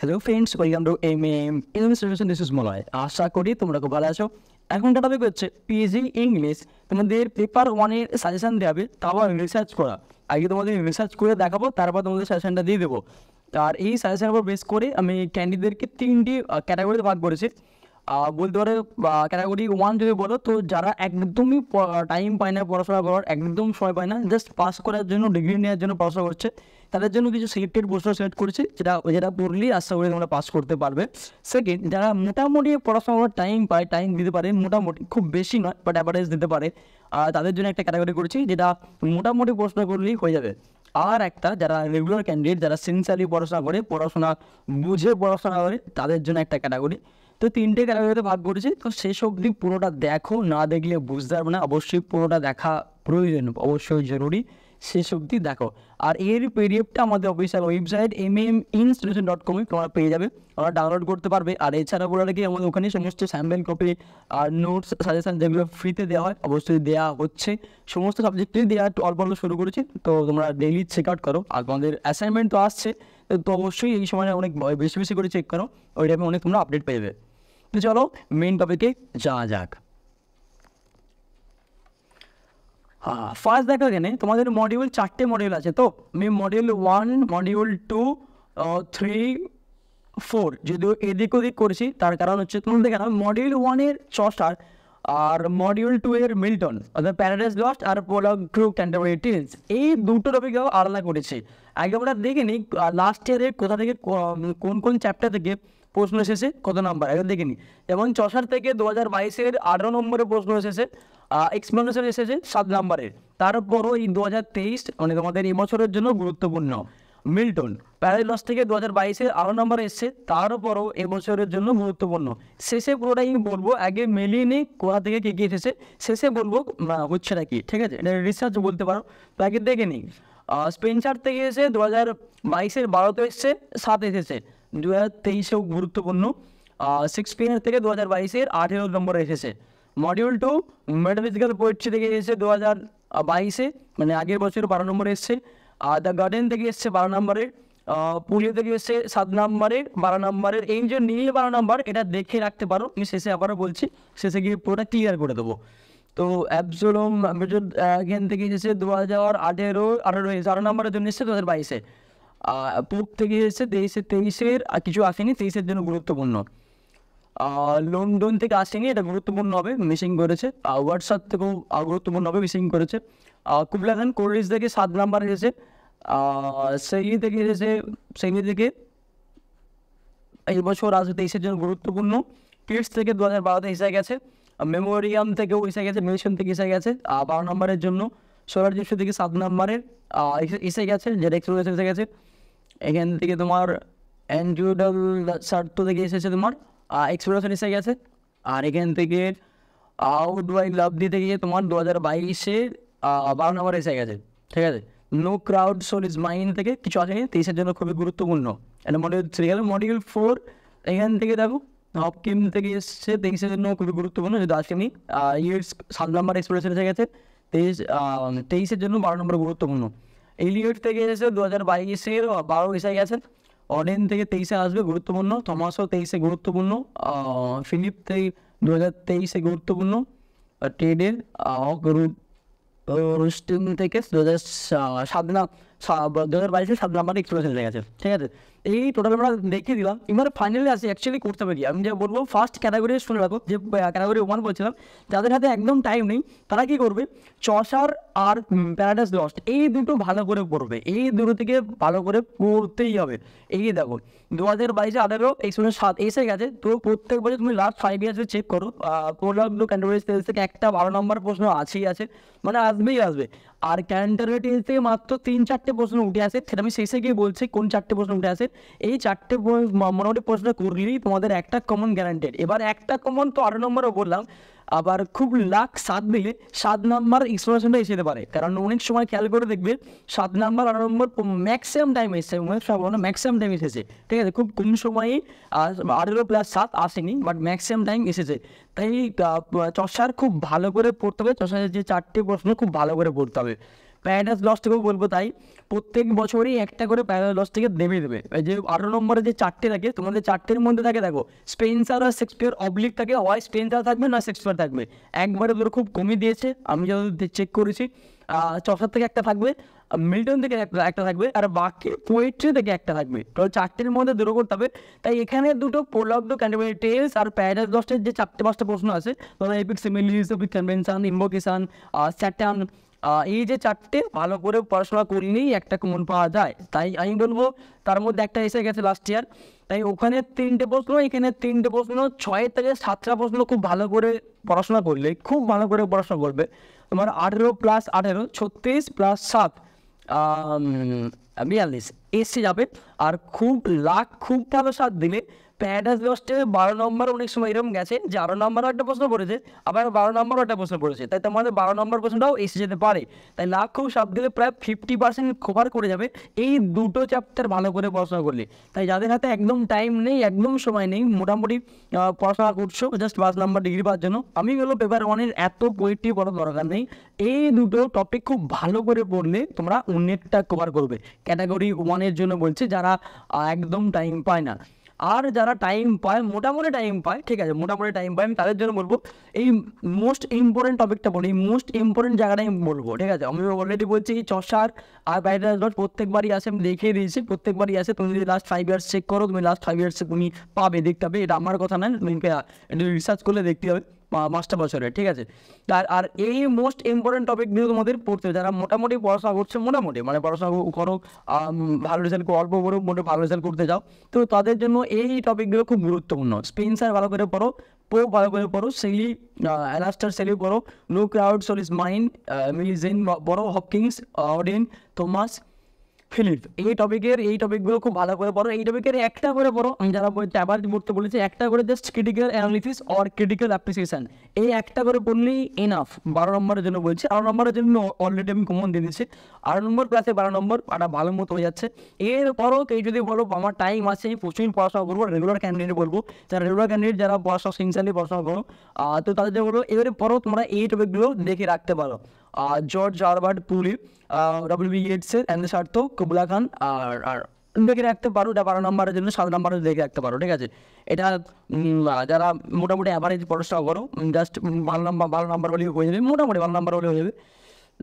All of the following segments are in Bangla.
hello friends welcome to M M ইনভেন দিস ইস মলয় আশা করি তোমরা খুব ভালো আছো এখনকার টপিক হচ্ছে পিজি ইংলিশ তোমাদের পেপার ওয়ানের সাজেশান তাও তারপর রিসার্চ করা আগে তোমাদের রিসার্চ করে দেখাবো তারপর তোমাদের সাজেশানটা দিয়ে দেবো আর এই সাজেশানের উপর বেস করে আমি ক্যান্ডিডেটদেরকে তিনটি ক্যাটাগরিতে ভাগ করেছি বলতে পারে ক্যাটাগরি ওয়ান যদি বলো তো যারা একদমই টাইম পায় না পড়াশোনা করার একদম সময় পায় না জাস্ট পাস করার জন্য ডিগ্রি নেওয়ার জন্য পড়াশোনা করছে তাদের জন্য কিছু সিলেক্টেড প্রশ্ন সিলেক্ট করেছি যেটা যেটা পড়লেই আশা করি তোমরা পাস করতে পারবে সেকেন্ড যারা মোটামুটি পড়াশোনা করার টাইম পায় টাইম দিতে পারে মোটামুটি খুব বেশি নয় বাট অ্যাভারেজ দিতে পারে আর তাদের জন্য একটা ক্যাটাগরি করেছি যেটা মোটামুটি পড়াশোনা করলেই হয়ে যাবে আর একটা যারা রেগুলার ক্যান্ডিডেট যারা সিনসিয়ারলি পড়াশোনা করে পড়াশোনা বুঝে পড়াশোনা করে তাদের জন্য একটা ক্যাটাগরি তো তিনটে ক্যাটাগরিতে ভাগ করেছি তো শেষ অবধি পুরোটা দেখো না দেখলে বুঝতে পারবে না অবশ্যই পুরোটা দেখা প্রয়োজন অবশ্যই জরুরি শেষ অবধি দেখো আর এর পিডিএফটা আমাদের official website M M institution dot কমে তোমরা পেয়ে যাবে ওরা ডাউনলোড করতে পারবে আর এছাড়া বলে রাখি আমাদের ওখানে সমস্ত স্যাম্পেল কপি আর নোটস সাজেশন যেগুলো ফ্রিতে দেওয়া হয় অবশ্যই দেওয়া হচ্ছে সমস্ত সাবজেক্টই দেওয়া অল্প অল্প শুরু করেছি তো তোমরা ডেইলি চেক আউট করো আর তোমাদের অ্যাসাইনমেন্ট তো আসছে তো অবশ্যই এই সময় অনেক বেশি বেশি করে চেক করো ওই টাইমে অনেক তোমরা আপডেট পেয়ে যাবে তো চলো মেন টপিকে যাওয়া যাক হ্যাঁ ফার্স্ট দেখো এখানে তোমাদের মডিউল চারটে মডিউল আছে তো আমি module one module two three four যদিও এদিক ওদিক করছি তার কারণ হচ্ছে তোমরা দেখে না মডিউল ওয়ানের চস্টার আর মডিউল টু এর মিল্টন অর্থাৎ প্যারাডাইস লস্ট আর পোলক গ্রুপ ক্যান্টাবরি এই দুটো টপিকও আলাদা করেছে আগে আমরা দেখে নিই লাস্ট ইয়ারে কোথা থেকে কোন কোন চ্যাপ্টার থেকে প্রশ্ন এসেছে কত নাম্বার এখন দেখিনি এবং চষার থেকে দু হাজার বাইশের আঠারো নম্বরে প্রশ্ন এসেছে এক্সপ্লেনেশন এসেছে সাত নাম্বারের তারপরও এই দু হাজার তেইশ মানে তোমাদের এই বছরের জন্য গুরুত্বপূর্ণ মিল্টন প্যারালস থেকে দু হাজার বাইশের আরও নাম্বার এসছে তারপরও এবছরের জন্য গুরুত্বপূর্ণ শেষে পুরোটাই বলবো আগে মিলিয়ে নিই কোথা থেকে কী কী এসেছে শেষে বলবো হচ্ছে কি ঠিক আছে এটা রিসার্চ বলতে পারো তো আগে দেখে নিই স্পেন্সার থেকে এসে দু হাজার বাইশের বারোতে এসছে সাত এসেছে দু হাজার তেইশেও গুরুত্বপূর্ণ সিক্সপিনের থেকে দু হাজার বাইশের আঠেরো নম্বরে এসেছে মডিউল টু মেটাফিজিক্যাল পোয়েট্রি থেকে এসেছে দু হাজার বাইশে মানে আগের বছর বারো নম্বরে এসছে দ্য গার্ডেন থেকে এসছে বারো নম্বরে পুলিও থেকে এসছে সাত নম্বরের বারো নম্বরের এই যে নীল বারো নম্বর এটা দেখে রাখতে পারো আমি শেষে আবারও বলছি শেষে গিয়ে পুরোটা ক্লিয়ার করে দেবো তো অ্যাপসোলম থেকে এসেছে দু হাজার আঠেরো আঠেরো বারো নম্বরের জন্য এসেছে দু হাজার বাইশে পূর্ব থেকে এসেছে তেইশে তেইশের কিছু আসেনি তেইশের জন্য গুরুত্বপূর্ণ লন্ডন থেকে আসেনি এটা গুরুত্বপূর্ণ হবে মিসিং করেছে হোয়াটসঅ্যাপ থেকেও গুরুত্বপূর্ণ হবে মিসিং করেছে কুবলা খান কোল্ড থেকে সাত নাম্বার এসেছে সেই থেকে এসেছে সেই থেকে এই বছর আসবে তেইশের জন্য গুরুত্বপূর্ণ কিডস থেকে দু হাজার বারোতে এসে গেছে মেমোরিয়াম থেকেও এসে গেছে মিউজিয়াম থেকে এসে গেছে বারো নম্বরের জন্য সোলার জিপসে থেকে সাত নাম্বারের এসে গেছে যে এক্সপ্রেস এসে গেছে এখান থেকে তোমার অ্যান্ড্রয়েডাল শার্ট তো থেকে এসেছে তোমার এক্সপ্লোরেশন এসে গেছে আর এখান থেকে আউট বাই দিতে থেকে তোমার দু হাজার বাইশে বারো নম্বর এসে গেছে ঠিক আছে no coward soul is mine থেকে কিছু আসেনি তেইশের জন্য খুবই গুরুত্বপূর্ণ এটা মডিউল থ্রি গেল মডিউল ফোর এখান থেকে দেখো হপকিম থেকে এসছে তেইশের জন্য খুবই গুরুত্বপূর্ণ যদি আসেনি ইয়ের সাত নম্বর এক্সপ্লোরেশন এসে গেছে তেইশ তেইশের জন্য বারো নম্বর গুরুত্বপূর্ণ এলিয়ট থেকে এসেছে দু হাজার বাইশের বারো এসে গেছেন অডেন থেকে তেইশে আসবে গুরুত্বপূর্ণ থমাসও তেইশে গুরুত্বপূর্ণ ফিলিপ থেকে দু হাজার তেইশে গুরুত্বপূর্ণ টেডের রুস্টিং থেকে দু হাজার সাত না দুহাজার বাইশে সাত নাম্বারে এক্সপ্লোরেশন হয়ে গেছে ঠিক আছে এই টোটাল আমরা দেখে দিলাম এবার ফাইনালি আসি অ্যাকচুয়ালি করতে পারি আমি যা বলবো ফার্স্ট ক্যাটাগরি শুনে রাখো যে ক্যাটাগরি ওয়ান বলছিলাম যাদের হাতে একদম টাইম নেই তারা কি করবে চশার আর প্যারাডাইস লস্ট এই দুটো ভালো করে পড়বে এই দুটো থেকে ভালো করে পড়তেই হবে এই দেখো দু হাজার বাইশে আঠারো এক্সপ্লোরেশন সাত এসে গেছে তো প্রত্যেক বছর তুমি লাস্ট ফাইভ ইয়ার্সে চেক করো প্রোডাক্ট ক্যান্টারবেজ টেন্স থেকে একটা বারো নম্বর প্রশ্ন আছেই আছে মানে আসবেই আসবে আর ক্যান্টারবেজ টেন্স থেকে মাত্র তিন চারটে চারটে প্রশ্ন উঠে আসে থেরাপি শেষে গিয়ে বলছে কোন চারটে প্রশ্ন উঠে আসে এই চারটে মোটামুটি প্রশ্ন করলেই তোমাদের একটা কমন গ্যারান্টেড এবার একটা কমন তো আরো নম্বরও বললাম আবার খুব লাখ সাত দিলে সাত নম্বর এক্সপ্লোরেশনটা এসে যেতে পারে কারণ অনেক সময় খেয়াল করে দেখবে সাত নম্বর আট নম্বর ম্যাক্সিমাম টাইম এসেছে সম্ভাবনা ম্যাক্সিমাম টাইম এসেছে ঠিক আছে খুব কম সময়ে আঠেরো প্লাস সাত আসেনি বাট ম্যাক্সিমাম টাইম এসেছে তাই চর্চার খুব ভালো করে পড়তে হবে চর্চার যে চারটে প্রশ্ন খুব ভালো করে পড়তে হবে প্যারাডাইস থেকেও বলবো তাই প্রত্যেক বছরই একটা করে প্যারাডাইস লস থেকে নেমে দেবে যে আঠারো নম্বরে যে চারটে থাকে তোমাদের চারটের মধ্যে থাকে দেখো স্পেন্সার আর শেক্সপিয়ার অবলিক থাকে হয় স্পেন্সার থাকবে না শেক্সপিয়ার থাকবে একবারে ধরো খুব কমিয়ে দিয়েছে আমি যত চেক করেছি চসার থেকে একটা থাকবে মিল্টন থেকে একটা থাকবে আর বাকি পোয়েট্রি থেকে একটা থাকবে তো চারটের মধ্যে দূর করতে হবে তাই এখানে দুটো প্রলব্ধ ক্যান্ডিমেট টেলস আর প্যারাডাইস লস্টের যে চারটে পাঁচটা প্রশ্ন আছে ধরো epic similes epic convention invocation Satan এই যে চারটে ভালো করে পড়াশোনা করলেই একটা কমন পাওয়া যায় তাই আমি বলবো তার মধ্যে একটা এসে গেছে লাস্ট ইয়ার তাই ওখানে তিনটে প্রশ্ন এখানে তিনটে প্রশ্ন ছয় থেকে সাতটা প্রশ্ন খুব ভালো করে পড়াশোনা করলে খুব ভালো করে পড়াশোনা করবে তোমার আঠেরো প্লাস আঠেরো ছত্রিশ প্লাস সাত বিয়াল্লিশ এসে যাবে আর খুব লাখ খুব ভালো সাত দিলে প্যারাডাইস লস্টে বারো নম্বর অনেক সময় এরকম গেছে যে আরো নম্বরও একটা প্রশ্ন পড়েছে আবার বারো নম্বরও একটা প্রশ্ন পড়েছে তাই তোমাদের বারো নম্বর প্রশ্নটাও এসে যেতে পারে তাই লাখ খুব সাপ দিলে প্রায় ফিফটি পার্সেন্ট কভার করে যাবে এই দুটো চ্যাপ্টার ভালো করে পড়াশোনা করলে তাই যাদের হাতে একদম টাইম নেই একদম সময় নেই মোটামুটি পড়াশোনা করছো জাস্ট পাঁচ নম্বর ডিগ্রি পাওয়ার জন্য আমি বলবো পেপার ওয়ানের এত বইটি পড়ার দরকার নেই এই দুটো টপিক খুব ভালো করে পড়লে তোমরা উন্নেটটা কভার করবে ক্যাটাগরি ওয়ানের জন্য বলছে যারা একদম টাইম পায় না আর যারা টাইম পায় মোটামুটি টাইম পায় ঠিক আছে মোটামুটি টাইম পায় আমি তাদের জন্য বলবো এই মোস্ট ইম্পর্টেন্ট টপিকটা বলি মোস্ট ইম্পর্টেন্ট জায়গাটা আমি বলবো ঠিক আছে আমি অলরেডি বলছি এই চশার আর বাইরে ডট প্রত্যেকবারই আসে আমি দেখিয়ে দিয়েছি প্রত্যেকবারই আসে তুমি যদি লাস্ট ফাইভ ইয়ার্স চেক করো তুমি লাস্ট ফাইভ ইয়ার্সে তুমি পাবে দেখতে পাবে এটা আমার কথা নয় তুমি রিসার্চ করলে দেখতে হবে পাঁচটা বছরে ঠিক আছে আর আর এই মোস্ট ইম্পর্টেন্ট টপিকগুলো তোমাদের পড়তে যারা মোটামুটি পড়াশোনা করছে মোটামুটি মানে পড়াশোনা করো ভালো রেজাল্ট অল্প করো মোটে ভালো রেজাল্ট করতে যাও তো তাদের জন্য এই টপিকগুলো খুব গুরুত্বপূর্ণ স্পেন্সার ভালো করে পড়ো পো ভালো করে পড়ো সেলি অ্যালাস্টার সেলি পড়ো নো ক্রাউড সলিস মাইন্ড মিলিজেন বড়ো হপকিংস অডিন থমাস ফিলিড এই টপিকের এই টপিকগুলো খুব ভালো করে পড়ো এই টপিকের একটা করে পড়ো আমি যারা বলছি আবার পড়তে বলেছি একটা করে just critical analysis or critical appreciation এই একটা করে পড়লেই এনাফ বারো নম্বরের জন্য বলছি বারো নম্বরের জন্য অলরেডি আমি কমন দিয়ে দিচ্ছি আট নম্বর ক্লাসে বারো নম্বর একটা ভালো মতো হয়ে যাচ্ছে এরপরও কেউ যদি বলো আমার টাইম আছে আমি প্রচুর পড়াশোনা করবো রেগুলার ক্যান্ডিডেট বলবো যারা রেগুলার ক্যান্ডিডেট যারা পড়াশোনা সিনসালি পড়াশোনা করো তো তাদের বলবো এবারে পরও তোমরা এই টপিকগুলো দেখে রাখতে পারো জর্জ আরবার্ট পুলি ডব্লিউ বি ইয়েটসের অ্যান্ডে সার্থক কবুলা খান আর আর দেখে রাখতে পারো এটা বারো নম্বরের জন্য সাত নম্বরে দেখে রাখতে পারো ঠিক আছে এটা যারা মোটামুটি অ্যাভারেজ পড়াশোনা করো জাস্ট ভালো নম্বর বারো নম্বর হলেই হয়ে যাবে মোটামুটি ভালো নম্বর হলে হয়ে যাবে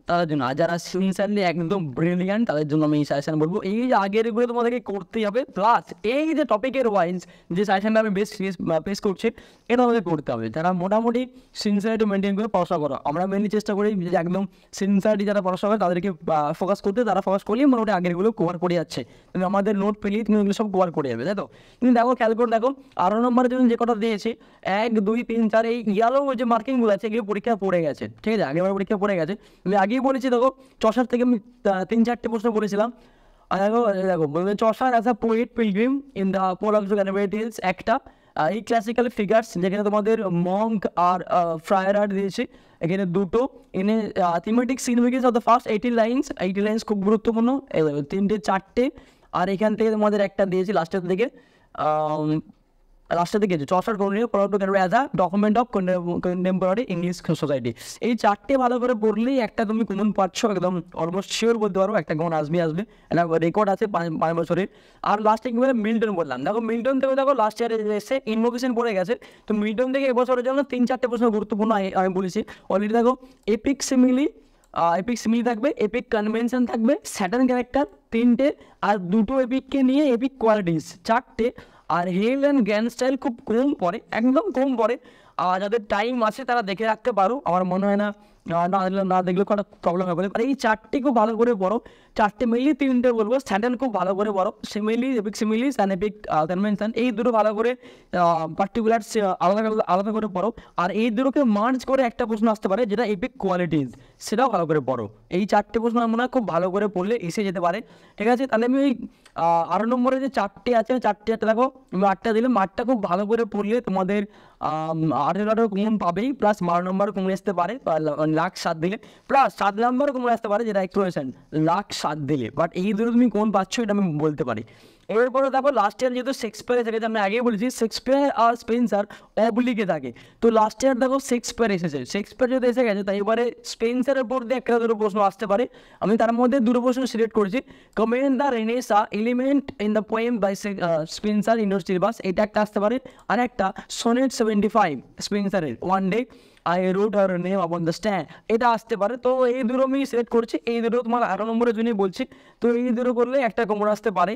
তাদের জন্য আর যারা সিনসারলি একদম ব্রিলিয়ান্ট তাদের জন্য আমি এই সাজেশন বলবো এই যে আগের এগুলো তোমাদেরকে করতেই হবে প্লাস এই যে টপিকের ওয়াইজ যে সাজেশনটা আমি বেশ ফেস করছি এটা আমাদের করতে হবে যারা মোটামুটি সিনসারিটি মেনটেন করে পড়াশোনা করো আমরা মেনলি চেষ্টা করি যে একদম সিনসারিটি যারা পড়াশোনা করে তাদেরকে ফোকাস করতে তারা ফোকাস করলেই মোটামুটি আগেরগুলো কভার করে যাচ্ছে আমাদের নোট পেলেই তুমি এগুলো সব কভার করে যাবে তাই তো কিন্তু দেখো খেয়াল করে দেখো আরো নম্বরের জন্য যে কটা দিয়েছি এক দুই তিন চার এই ইয়ালো যে মার্কিংগুলো আছে এগুলো পরীক্ষা পড়ে গেছে ঠিক আছে আগেবার পরীক্ষা পড়ে গেছে আগেই বলেছি দেখো চষার থেকে আমি তিন চারটে প্রশ্ন বলেছিলাম দেখো দেখো Chaucer as a poet pilgrim in the prologue of Canterbury Tales একটা এই ক্লাসিক্যাল ফিগার্স যেখানে তোমাদের মঙ্ক আর ফ্রায়ার আর্ট দিয়েছে এখানে দুটো এনে thematic significance of the first eighty lines eighty lines খুব গুরুত্বপূর্ণ তিনটে চারটে আর এখান থেকে তোমাদের একটা দিয়েছি লাস্টের থেকে লাস্টের দিকে যে চর্চার করণীয় পড়াটো কেন as a document of contemporary English society এই চারটে ভালো করে পড়লেই একটা তুমি কমন পাচ্ছ একদম অলমোস্ট শিওর বলতে পারো একটা কমন আসবে আসবে রেকর্ড আছে পাঁচ বছরের আর লাস্টে কি বলে মিল্টন বললাম দেখো মিল্টন থেকে দেখো লাস্ট ইয়ারে এসে ইনভোকেশন পড়ে গেছে তো মিল্টন থেকে এবছরের জন্য তিন চারটে প্রশ্ন গুরুত্বপূর্ণ আমি বলেছি অলরেডি দেখো এপিক সিমিলি এপিক সিমিলি থাকবে এপিক কনভেনশন থাকবে স্যাটার্ন ক্যারেক্টার তিনটে আর দুটো এপিককে নিয়ে এপিক কোয়ালিটিস চারটে আর হিল অ্যান্ড গ্র্যান্ড স্টাইল খুব কম পড়ে একদম কম পড়ে আর যাদের টাইম আছে তারা দেখে রাখতে পারো আমার মনে হয় না না না দেখলে কোনো প্রবলেম হবে আর এই চারটি খুব ভালো করে পড়ো চারটে মিলিয়ে তিনটে বলবো স্যান্ডেল খুব ভালো করে পড়ো simile epic simile Satan epic Satan এই দুটো ভালো করে পার্টিকুলার আলাদা আলাদা করে পড়ো আর এই দুটোকে মার্চ করে একটা প্রশ্ন আসতে পারে যেটা এপিক কোয়ালিটিজ সেটাও ভালো করে পড়ো এই চারটে প্রশ্ন আমরা খুব ভালো করে পড়লে এসে যেতে পারে ঠিক আছে তাহলে আমি ওই আট নম্বরে যে চারটে আছে চারটে আছে দেখো তুমি আটটা দিলে মাঠটা খুব ভালো করে পড়লে তোমাদের আঠেরো আঠেরো কমন পাবেই প্লাস বারো নম্বর কমে আসতে পারে মানে লাখ সাত দিলে প্লাস সাত নম্বর কমে আসতে পারে যেটা একটু লাখ সাত দিলে বাট এই দুটো তুমি কোন পাচ্ছ এটা আমি বলতে পারি এরপরে দেখো লাস্ট ইয়ার যেহেতু শেক্সপিয়ারে থাকে আমরা আগেই বলেছি শেক্সপিয়ার আর স্পেন্সার অবলিকে থাকে তো লাস্ট ইয়ার দেখো শেক্সপিয়ার এসেছে শেক্সপিয়ার যদি এসে গেছে তাই এবারে স্পেন্সারের উপর দিয়ে একটা দুটো প্রশ্ন আসতে পারে আমি তার মধ্যে দুটো প্রশ্ন সিলেক্ট করেছি comment the Renaissance element in the poem by Spenser ইন্ডোর বাস এটা একটা আসতে পারে আর একটা সোনেট সেভেন্টি ফাইভ স্পেন্সারের one day I wrote her name upon the strand এটা আসতে পারে তো এই দুটো আমি সিলেক্ট করছি এই দুটো তোমার আরও নম্বরের জন্যই বলছি তো এই দুটো করলে একটা কোমর আসতে পারে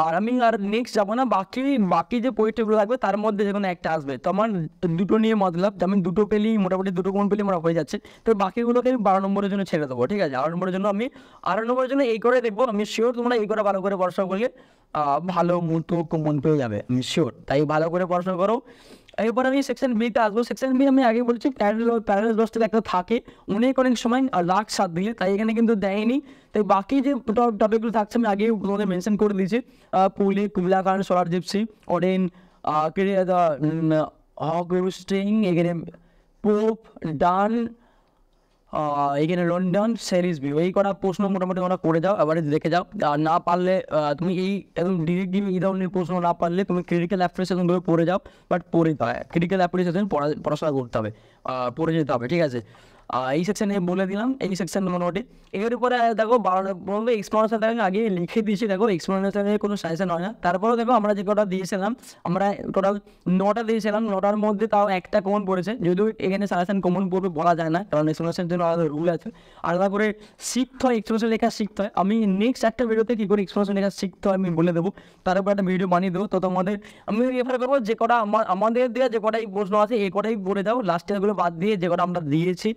আর আমি আর নেক্সট যাবো না বাকি বাকি যে পরীক্ষাগুলো থাকবে তার মধ্যে যে কোনো একটা আসবে তো আমার দুটো নিয়ে মতলব আমি দুটো পেলেই মোটামুটি দুটো কোন পেলেই আমার হয়ে যাচ্ছে তো বাকিগুলোকে আমি বারো নম্বরের জন্য ছেড়ে দেবো ঠিক আছে আরো নম্বরের জন্য আমি আরো নম্বরের জন্য এই করে দেখবো আমি শিওর তোমরা এই করে ভালো করে পড়াশোনা করলে ভালো মুহূর্ত মন পেয়ে যাবে আমি শিওর তাই ভালো করে পড়াশোনা করো এরপর আমি সেকশন বিতে আসবো সেকশন বি আমি আগে বলছি প্যারাল প্যারাল দশটা একটা থাকে অনেক অনেক সময় লাখ সাত দিলে তাই এখানে কিন্তু দেয়নি তাই বাকি যে টপিকগুলো থাকছে আমি আগে তোমাদের মেনশন করে দিয়েছি পুলে কুমিলাকান সোলার জিপসি ওডেন হকস্টিং এখানে পোপ ডান এখানে লন্ডন সেরিজ ভিউ এই কটা প্রশ্ন মোটামুটি তোমরা করে যাও এবারে দেখে যাও আর না পারলে তুমি এই একদম ডিরেক্টলি এই ধরনের প্রশ্ন না পারলে তুমি ক্রিটিক্যাল অ্যাপ্রিসিয়েশন ধরে পড়ে যাও বাট পড়ে দাও ক্রিটিক্যাল অ্যাপ্রিসিয়েশন পড়াশোনা করতে হবে পড়ে যেতে হবে ঠিক আছে এই সেকশানে বলে দিলাম এই সেকশান নোটে এর উপরে দেখো বারোটা বলতে এক্সপ্লোনেশন আগে লিখে দিয়েছি দেখো এক্সপ্লোনেশনের কোনো সাজেশন হয় না তারপরেও দেখো আমরা যে কটা দিয়েছিলাম আমরা টোটাল নটা দিয়েছিলাম নটার মধ্যে তাও একটা কমন পড়েছে যদিও এখানে সাজেশন কমন পড়বে বলা যায় না কারণ এক্সপ্লোনেশনের জন্য আলাদা রুল আছে আলাদা করে শিখতে হয় এক্সপ্লোনেশন লেখা শিখতে হয় আমি নেক্সট একটা ভিডিওতে কী করে এক্সপ্লোনেশন লেখা শিখতে হয় আমি বলে দেবো তার উপর একটা ভিডিও বানিয়ে দেবো তো তোমাদের আমি রেফার করবো যে কটা আমার আমাদের দেওয়া যে কটাই প্রশ্ন আছে এই কটাই বলে দাও লাস্টেরগুলো বাদ দিয়ে যে কটা আমরা দিয়েছি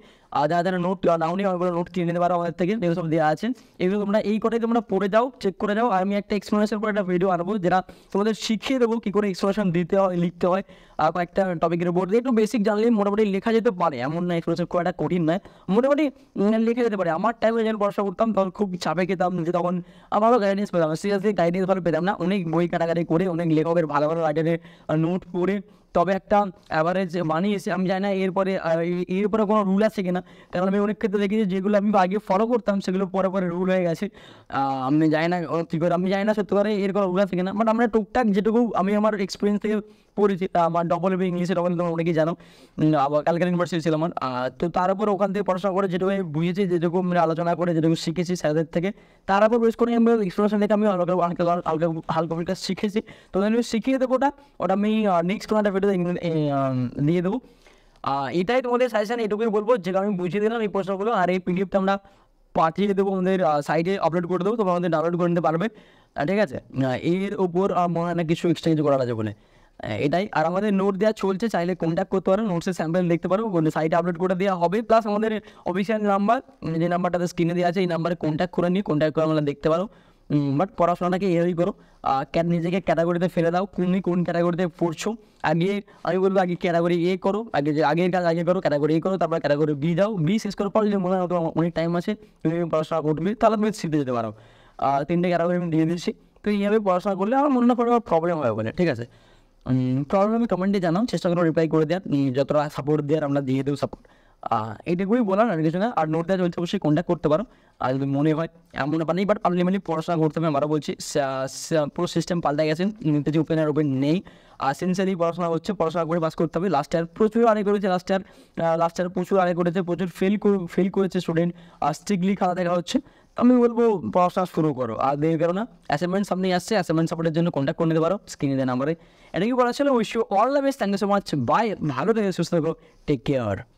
যারা নোট নাওনি অনেকগুলো নোট কিনে নিতে পারো আমাদের থেকে এগুলো সব দেওয়া আছে এগুলো তোমরা এই কটাই তোমরা পড়ে যাও চেক করে যাও আমি একটা এক্সপ্লেনেশন করে একটা ভিডিও আনবো যেটা তোমাদের শিখিয়ে দেবো কী করে এক্সপ্লেনেশন দিতে হয় লিখতে হয় আর কয়েকটা টপিকের উপর একটু বেসিক জানলে মোটামুটি লেখা যেতে পারে এমন না এক্সপ্লেনেশন খুব একটা কঠিন নয় মোটামুটি লেখা যেতে পারে আমার টাইমে যখন বর্ষা করতাম তখন খুব চাপে খেতাম যে তখন আমারও গাইডেন্স পেতাম সিরিয়াসলি গাইডেন্স ভালো পেতাম না অনেক বই কাটাকাটি করে অনেক লেখকের ভালো ভালো রাইটারের নোট পড়ে তবে একটা অ্যাভারেজ মানি এসে আমি জানি না এরপরে এরপরে কোনো রুল আছে কিনা কারণ আমি অনেক ক্ষেত্রে দেখেছি যেগুলো আমি আগে ফলো করতাম সেগুলো পরে পরে রুল হয়ে গেছে আমি জানি না কী করে আমি জানি না সত্যি করে এর কোনো রুল আছে কিনা বাট আমরা টুকটাক যেটুকু আমি আমার এক্সপিরিয়েন্স থেকে পরিচিতা আমার ডবল এম ইংলিশে ডবল তোমরা অনেকেই জানো আবার ক্যালকাটা ইউনিভার্সিটি ছিল আমার তো তার উপর ওখান থেকে পড়াশোনা করে যেটুকু বুঝেছি যেটুকু মানে আলোচনা করে যেটুকু শিখেছি স্যারদের থেকে তার উপর বেশ করে আমি এক্সপ্লোরেশন থেকে আমি হালকা হালকা হালকা শিখেছি তো আমি শিখিয়ে দেবো ওটা ওটা আমি নেক্সট কোনো একটা ভিডিও দিয়ে দেবো এটাই তোমাদের সাজেশন এটুকুই বলবো যে আমি বুঝিয়ে দিলাম এই প্রশ্নগুলো আর এই পিডিএফটা আমরা পাঠিয়ে দেবো আমাদের সাইটে আপলোড করে দেবো তোমরা আমাদের ডাউনলোড করে নিতে পারবে ঠিক আছে এর উপর মনে হয় না কিছু এক্সচেঞ্জ করা যাবে বলে হ্যাঁ, এটাই আর আমাদের নোট দেওয়া চলছে চাইলে কন্ট্যাক্ট করতে পারো নোটসের স্যাম্পেল দেখতে পারো সাইটে আপলোড করে দেওয়া হবে প্লাস আমাদের অফিসিয়াল নাম্বার যে নাম্বারটা স্ক্রিনে দেওয়া আছে এই নাম্বারে কন্ট্যাক্ট করে নিয়ে কন্ট্যাক্ট করে আমরা দেখতে পারো বাট পড়াশোনাটাকে এভাবেই করো নিজেকে ক্যাটাগরিতে ফেলে দাও কোন কোন ক্যাটাগরিতে পড়ছো আগে আমি বলবো আগে ক্যাটাগরি এ করো আগে যে আগের কাজ আগে করো ক্যাটাগরি এ করো তারপর ক্যাটাগরি বি দাও বি শেষ করে যদি মনে হয় তোমার অনেক টাইম আছে তুমি পড়াশোনা করবে তাহলে তুমি শিখতে যেতে পারো তিনটে ক্যাটাগরি আমি দিয়ে দিচ্ছি তো এইভাবে পড়াশোনা করলে আমার মনে হয় প্রবলেম হবে বলে ঠিক আছে প্রবলেম কমেন্টে জানাও চেষ্টা করো রিপ্লাই করে দেওয়ার যতটা সাপোর্ট দেওয়ার আমরা দিয়ে দেবো সাপোর্ট এইটুকুই বলার আর কিছু না আর নোট দেওয়া চলছে অবশ্যই কন্ট্যাক্ট করতে পারো আর যদি মনে হয় এমন ব্যাপার নেই বাট পার্লামেন্টলি পড়াশোনা করতে হবে আমরা বলছি পুরো সিস্টেম পাল্টা গেছে যে ওপেন আর ওপেন নেই আর সেন্সারি পড়াশোনা হচ্ছে পড়াশোনা করে পাস করতে হবে লাস্ট ইয়ার প্রচুর আগে করেছে লাস্ট ইয়ার লাস্ট ইয়ার প্রচুর আগে করেছে প্রচুর ফেল ফেল করেছে স্টুডেন্ট আর স্ট্রিক্টলি খাতা দেখা হচ্ছে আমি বলবো পড়াশোনা শুরু করো আর দেখে কেন না অ্যাসাইনমেন্ট সামনে আসছে অ্যাসাইনমেন্ট সাপোর্টের জন্য কন্ট্যাক্ট করে নিতে পারো স্ক্রিনে দেয় নাম্বারে এটা কি বলা ছিল wish you all the best thank you so much bye ভালো থেকে সুস্থ থাকো টেক কেয়ার